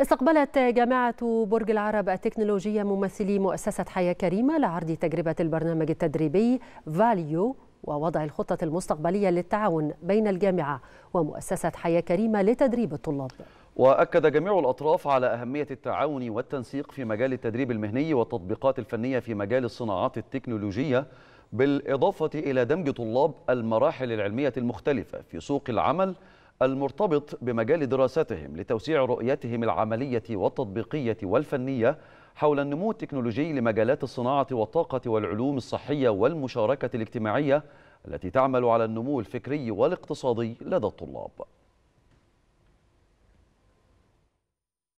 استقبلت جامعة برج العرب التكنولوجية ممثلي مؤسسة حياة كريمة لعرض تجربة البرنامج التدريبي فاليو ووضع الخطة المستقبلية للتعاون بين الجامعة ومؤسسة حياة كريمة لتدريب الطلاب وأكد جميع الأطراف على أهمية التعاون والتنسيق في مجال التدريب المهني والتطبيقات الفنية في مجال الصناعات التكنولوجية بالإضافة إلى دمج طلاب المراحل العلمية المختلفة في سوق العمل المرتبط بمجال دراستهم لتوسيع رؤيتهم العملية والتطبيقية والفنية حول النمو التكنولوجي لمجالات الصناعة والطاقة والعلوم الصحية والمشاركة الاجتماعية التي تعمل على النمو الفكري والاقتصادي لدى الطلاب